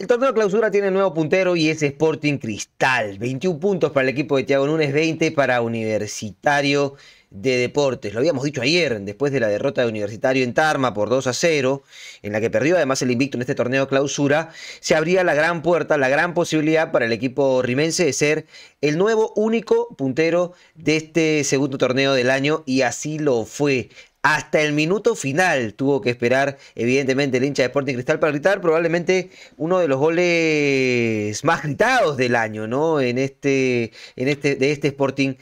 El torneo de clausura tiene nuevo puntero y es Sporting Cristal. 21 puntos para el equipo de Thiago Nunes, 20 para Universitario de Deportes. Lo habíamos dicho ayer, después de la derrota de Universitario en Tarma por 2 a 0, en la que perdió además el invicto en este torneo de clausura, se abría la gran puerta, la gran posibilidad para el equipo rimense de ser el nuevo único puntero de este segundo torneo del año y así lo fue. Hasta el minuto final tuvo que esperar, evidentemente, el hincha de Sporting Cristal para gritar probablemente uno de los goles más gritados del año, ¿no? En este, en este, de este Sporting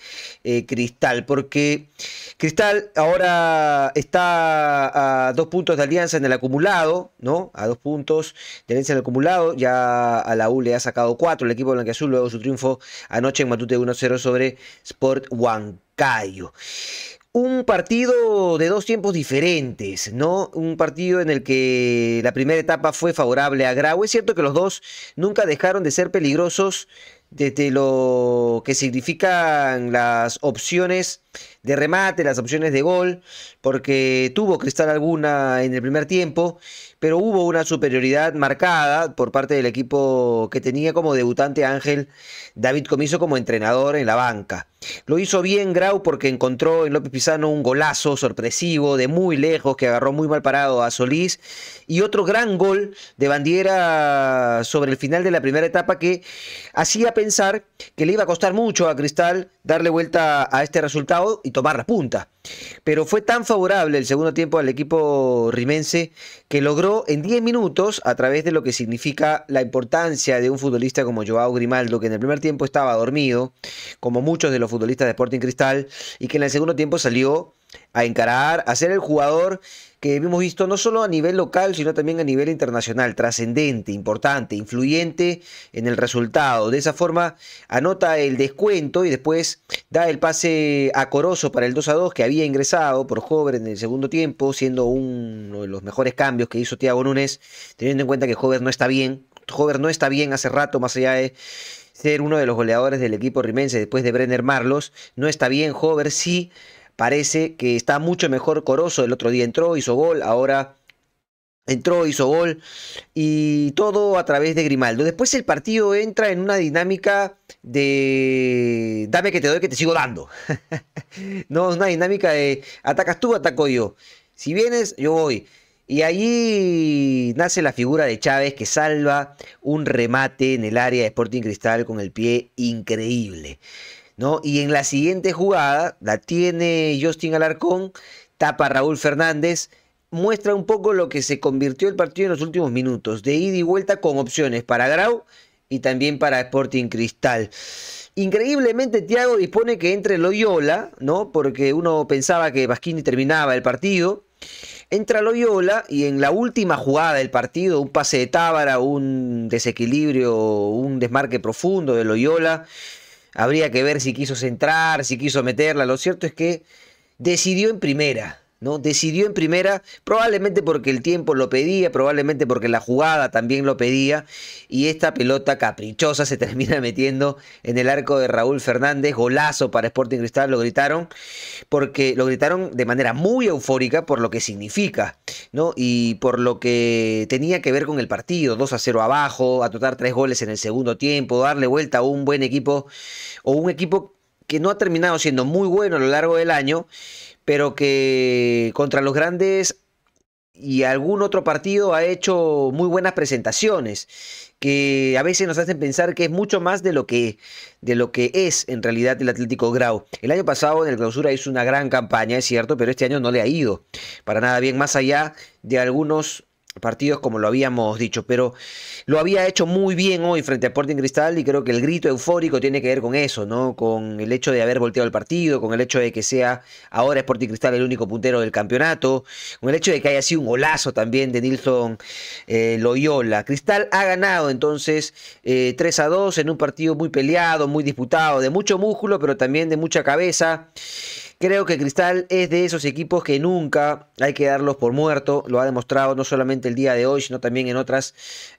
eh, Cristal, porque Cristal ahora está a dos puntos de Alianza en el acumulado, ¿no? A dos puntos de Alianza en el acumulado, ya a la U le ha sacado cuatro el equipo blanqueazul luego su triunfo anoche en Matute 1-0 sobre Sport Huancayo un partido de dos tiempos diferentes, ¿no? Un partido en el que la primera etapa fue favorable a Grau. Es cierto que los dos nunca dejaron de ser peligrosos desde lo que significan las opciones de remate, las opciones de gol, porque tuvo Cristal alguna en el primer tiempo, pero hubo una superioridad marcada por parte del equipo que tenía como debutante Ángel David Comiso como entrenador en la banca. Lo hizo bien Grau porque encontró en López Pizano un golazo sorpresivo de muy lejos que agarró muy mal parado a Solís y otro gran gol de Bandiera sobre el final de la primera etapa que hacía pensar que le iba a costar mucho a Cristal darle vuelta a este resultado y tomar la punta. Pero fue tan favorable el segundo tiempo al equipo rimense que logró en 10 minutos, a través de lo que significa la importancia de un futbolista como Joao Grimaldo, que en el primer tiempo estaba dormido, como muchos de los futbolistas de Sporting Cristal, y que en el segundo tiempo salió a encarar, a ser el jugador que hemos visto no solo a nivel local, sino también a nivel internacional, trascendente, importante, influyente en el resultado. De esa forma anota el descuento y después da el pase acoroso para el 2 a 2 que había ingresado por Jover en el segundo tiempo, siendo uno de los mejores cambios que hizo Thiago Núñez, teniendo en cuenta que Jover no está bien. Jover no está bien hace rato, más allá de ser uno de los goleadores del equipo rimense después de Brenner Marlos. No está bien, Jover sí parece que está mucho mejor Corozo. El otro día entró, hizo gol, ahora entró, hizo gol y todo a través de Grimaldo. Después el partido entra en una dinámica de dame que te doy que te sigo dando. no es una dinámica de atacas tú, ataco yo. Si vienes, yo voy. Y allí nace la figura de Chávez que salva un remate en el área de Sporting Cristal con el pie increíble. Y en la siguiente jugada la tiene Justin Alarcón, tapa Raúl Fernández, muestra un poco lo que se convirtió el partido en los últimos minutos, de ida y vuelta con opciones para Grau y también para Sporting Cristal. Increíblemente Thiago dispone que entre Loyola, ¿no? Porque uno pensaba que Basquini terminaba el partido. Entra Loyola y en la última jugada del partido, un pase de Tábara, un desequilibrio, un desmarque profundo de Loyola, Habría que ver si quiso centrar, si quiso meterla. Lo cierto es que decidió en primera. Decidió en primera, probablemente porque el tiempo lo pedía, probablemente porque la jugada también lo pedía, y esta pelota caprichosa se termina metiendo en el arco de Raúl Fernández, golazo para Sporting Cristal, lo gritaron, porque lo gritaron de manera muy eufórica por lo que significa, ¿no? Y por lo que tenía que ver con el partido, 2 a 0 abajo, a totar tres goles en el segundo tiempo, darle vuelta a un buen equipo o un equipo que no ha terminado siendo muy bueno a lo largo del año, pero que contra los grandes y algún otro partido ha hecho muy buenas presentaciones que a veces nos hacen pensar que es mucho más de lo que, de lo que es en realidad el Atlético Grau. El año pasado en el clausura hizo una gran campaña, es cierto, pero este año no le ha ido para nada bien, más allá de algunos partidos como lo habíamos dicho, pero lo había hecho muy bien hoy frente a Sporting Cristal y creo que el grito eufórico tiene que ver con eso, ¿no? Con el hecho de haber volteado el partido, con el hecho de que sea ahora Sporting Cristal el único puntero del campeonato, con el hecho de que haya sido un golazo también de Nilson eh, Loyola. Cristal ha ganado entonces eh, 3 a 2 en un partido muy peleado, muy disputado, de mucho músculo, pero también de mucha cabeza. Creo que Cristal es de esos equipos que nunca hay que darlos por muerto. Lo ha demostrado no solamente el día de hoy, sino también en otras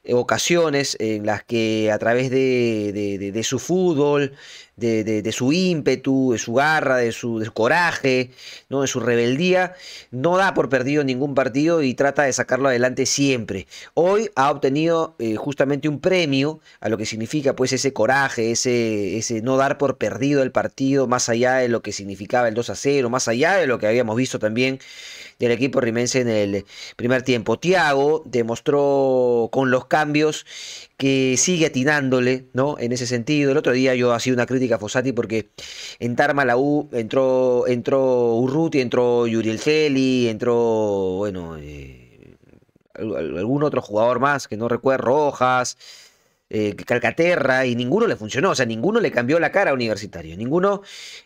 eh, ocasiones en las que a través de, su fútbol, de, su ímpetu, de su garra, de su, coraje, ¿no? de su rebeldía, no da por perdido ningún partido y trata de sacarlo adelante siempre. Hoy ha obtenido eh, justamente un premio a lo que significa pues ese coraje, ese, ese no dar por perdido el partido, más allá de lo que significaba el 2 a cero, más allá de lo que habíamos visto también del equipo rimense en el primer tiempo. Tiago demostró con los cambios que sigue atinándole, ¿no? En ese sentido. El otro día yo hacía una crítica a Fossati porque en Tarma la U entró, entró Urruti, entró Yuriel Geli, entró, bueno, eh, algún otro jugador más que no recuerdo, Rojas. Eh, Calcaterra, y ninguno le funcionó, o sea, ninguno le cambió la cara a Universitario, ninguno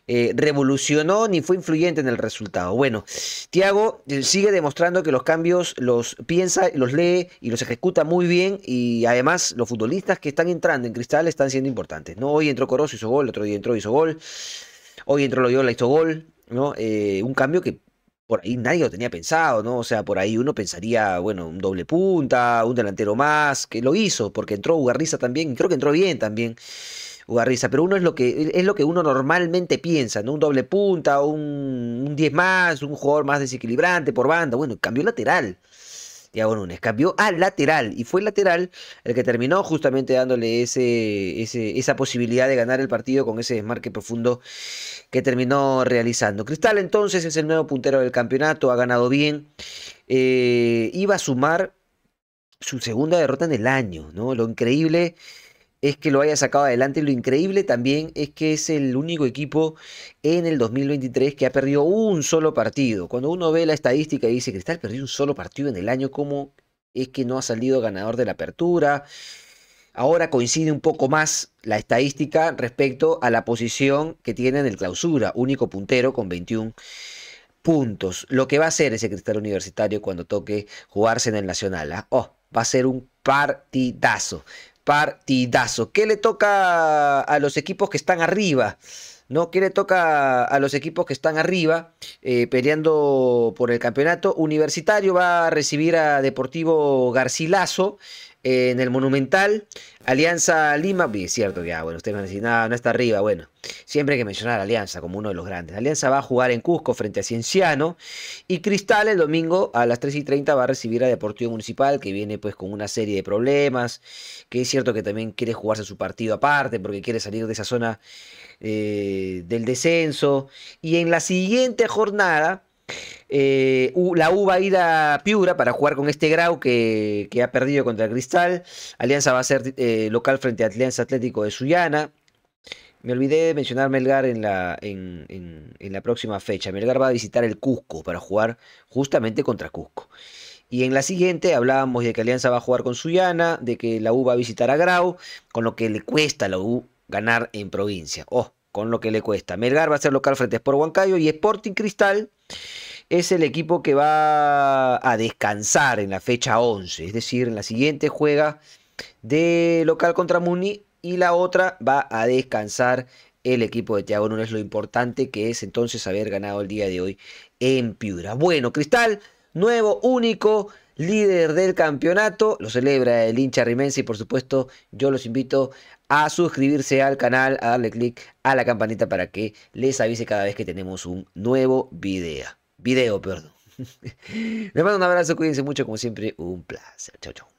eh, revolucionó ni fue influyente en el resultado. Bueno, Tiago eh, sigue demostrando que los cambios los piensa, los lee y los ejecuta muy bien, y además los futbolistas que están entrando en Cristal están siendo importantes, ¿no? Hoy entró Corozo, hizo gol, otro día entró, hizo gol, hoy entró Loyola, hizo gol, ¿no? un cambio que por ahí nadie lo tenía pensado, ¿no? O sea, por ahí uno pensaría, bueno, un doble punta, un delantero más, que lo hizo, porque entró Ugarriza también, y creo que entró bien también. Ugarriza, pero uno es lo que es lo que uno normalmente piensa, ¿no? Un doble punta, un 10 más, un jugador más desequilibrante por banda. Bueno, cambió lateral. bueno, Núñez cambió al lateral y fue el lateral el que terminó justamente dándole ese, ese, esa posibilidad de ganar el partido con ese desmarque profundo que terminó realizando. Cristal entonces es el nuevo puntero del campeonato, ha ganado bien, eh, iba a sumar su segunda derrota en el año, ¿no? Lo increíble es que lo haya sacado adelante. y Lo increíble también es que es el único equipo en el 2023 que ha perdido un solo partido. Cuando uno ve la estadística y dice, Cristal perdió un solo partido en el año, ¿cómo es que no ha salido ganador de la apertura? Ahora coincide un poco más la estadística respecto a la posición que tiene en el clausura, único puntero con 21 puntos. Lo que va a hacer ese cristal universitario cuando toque jugarse en el Nacional. ¿ah? Oh, va a ser un partidazo. Partidazo. ¿Qué le toca a los equipos que están arriba? ¿no? ¿Qué le toca a los equipos que están arriba eh, peleando por el campeonato? Universitario va a recibir a Deportivo Garcilaso en el Monumental. Alianza Lima, Es cierto que, ah, bueno, ustedes van a decir, no, no está arriba, bueno, siempre hay que mencionar a Alianza como uno de los grandes. Alianza va a jugar en Cusco frente a Cienciano y Cristal el domingo a las 3 y 30 va a recibir a Deportivo Municipal que viene pues con una serie de problemas, que es cierto que también quiere jugarse su partido aparte porque quiere salir de esa zona eh, del descenso y en la siguiente jornada... Eh, la U va a ir a Piura para jugar con este Grau que, ha perdido contra el Cristal. Alianza va a ser eh, local frente a Alianza Atlético de Sullana. Me olvidé de mencionar Melgar en la, en, la próxima fecha. Melgar va a visitar el Cusco para jugar justamente contra Cusco. Y en la siguiente hablábamos de que Alianza va a jugar con Sullana, de que la U va a visitar a Grau, con lo que le cuesta a la U ganar en provincia. Oh, con lo que le cuesta. Melgar va a ser local frente a Sport Huancayo y Sporting Cristal es el equipo que va a descansar en la fecha 11. Es decir, en la siguiente juega de local contra Muni y la otra va a descansar el equipo de Thiago es Lo importante que es entonces haber ganado el día de hoy en Piura. Bueno, Cristal, nuevo, único líder del campeonato. Lo celebra el hincha rimense y por supuesto yo los invito a suscribirse al canal, a darle clic a la campanita para que les avise cada vez que tenemos un nuevo video video, perdón. Les mando un abrazo, cuídense mucho, como siempre, un placer. Chau, chau.